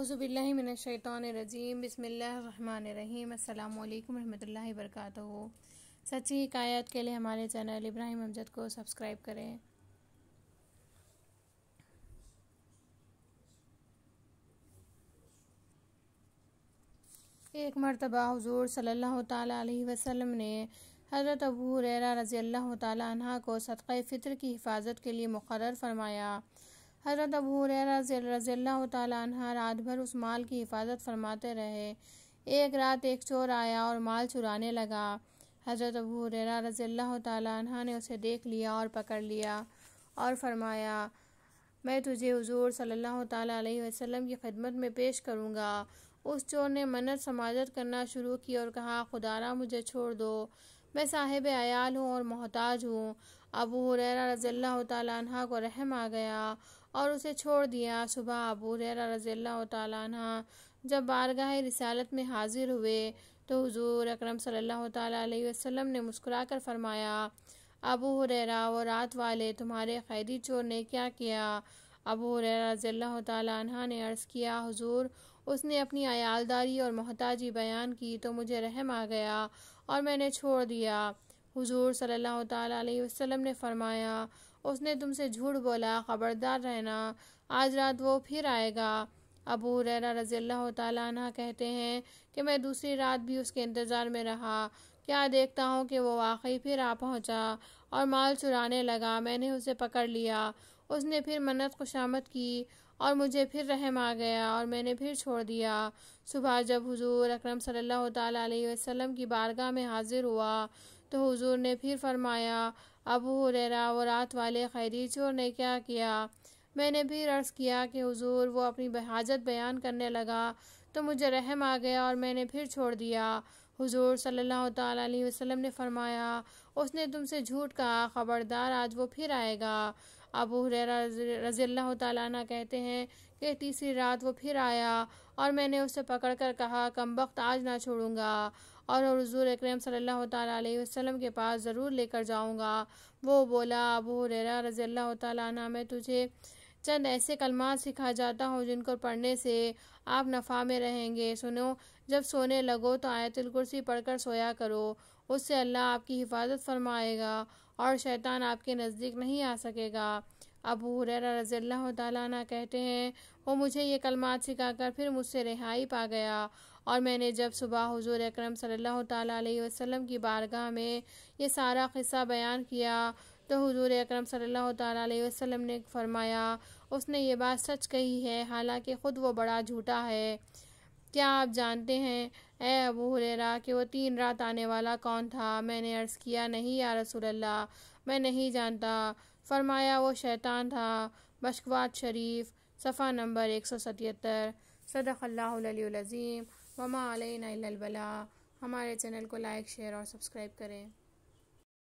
अज़ुबिल्लिमिनशैतरजीम बसमीम अल्लाम वरहमल वर्क सच्ची हिकायत के लिए हमारे चैनल इब्राहिम अमजद को सब्सक्राइब करें एक मरतबा हजूर सल्लल्लाहु अलैहि वसल्लम ने हज़रत अबू हुररा रज़ी अल्लाह तह को सदक़ फ़ितर की हिफाजत के लिए मुकर फरमाया हज़रत अबू रजील्ला तह रात भर उस माल की हिफाजत फरमाते रहे एक रात एक चोर आया और माल चुराने लगा हज़रत अबू रजील्ला तह ने उसे देख लिया और पकड़ लिया और फरमाया मैं तुझे हजूर सल्लल्लाहु अलैहि वसल्लम की खिदमत में पेश करूँगा उस चोर ने मन्नत समाजत करना शुरू की और कहा खुदारा मुझे छोड़ दो मैं साहिब आयाल हूँ और मोहताज हूँ अबू हुररा रज़ील्ला तह को रहम आ गया और उसे छोड़ दिया सुबह अबू हुररा रज़ील्ला तह जब बारगाह रिसालत में हाजिर हुए तो हुजूर अकरम सल्लल्लाहु अलैहि वसल्लम ने मुस्कुराकर फरमाया अबू हुररा वो रात वाले तुम्हारे कैदी चोर ने क्या किया अबू हुररा रज़ील्ला तह ने अर्ज़ किया हुजूर उसने अपनी अयालदारी और मोहताजी बयान की तो मुझे रहम आ गया और मैंने छोड़ दिया हुजूर सल्लल्लाहु अलैहि वसल्लम ने फरमाया उसने तुमसे झूठ बोला ख़बरदार रहना आज रात वो फिर आएगा अबू हुरैरा रज़ी अल्लाह कहते हैं कि मैं दूसरी रात भी उसके इंतज़ार में रहा क्या देखता हूँ कि वो वाकई फिर आ पहुँचा और माल चुराने लगा मैंने उसे पकड़ लिया उसने फिर मन्नत खुशामद की और मुझे फिर रहम आ गया और मैंने फिर छोड़ दिया सुबह जब हुजूर अकरम सल्लल्लाहु अलैहि वसल्लम की बारगाह में हाजिर हुआ तो हुजूर ने फिर फरमाया अबू हुररा वो रात वाले खैरी चोर ने क्या किया मैंने फिर अर्ज़ किया कि हुजूर वो अपनी हाजत बयान करने लगा तो मुझे रहम आ गया और मैंने फिर छोड़ दिया हुजूर सल्लल्लाहु अलैहि वसल्लम ने फरमाया उसने तुमसे झूठ कहा ख़बरदार आज वो फिर आएगा अबू हुरैरा रज़ी अल्लाह ताला कहते हैं कि तीसरी रात वो फिर आया और मैंने उसे पकड़ कर कहा कम वक्त आज ना छोड़ूंगा और हजूर अक्रम सल्लल्लाहु अलैहि वसल्लम के पास ज़रूर लेकर जाऊंगा वो बोला अबू हुरैरा रज़ी अल्लाह ताला मैं तुझे चंद ऐसे कलमात सिखा जाता हूँ जिनको पढ़ने से आप नफ़ा में रहेंगे सुनो जब सोने लगो तो आयतुल कुर्सी पढ़कर सोया करो उससे अल्लाह आपकी हिफाजत फरमाएगा और शैतान आपके नज़दीक नहीं आ सकेगा अबू हुररा रज़ी अल्लाह कहते हैं वो मुझे ये कलमात कर फिर मुझसे रिहाई पा गया और मैंने जब सुबह हुजूर अकरम सल्लल्लाहु अलैहि वसल्लम की बारगाह में ये सारा किस्सा बयान किया तो हुजूर अकरम सल्लल्लाहु अलैहि वसल्लम ने फरमाया उसने ये बात सच कही है हालांकि ख़ुद वो बड़ा झूठा है क्या आप जानते हैं ए अबू हुरेरा कि वो तीन रात आने वाला कौन था मैंने अर्ज़ किया नहीं या रसूल अल्लाह मैं नहीं जानता फरमाया वो शैतान था बशकवात शरीफ सफ़ा नंबर एक सौ सतहत्तर सदक़ल्लाज़ीम ममा अलबला हमारे चैनल को लाइक शेयर और सब्सक्राइब करें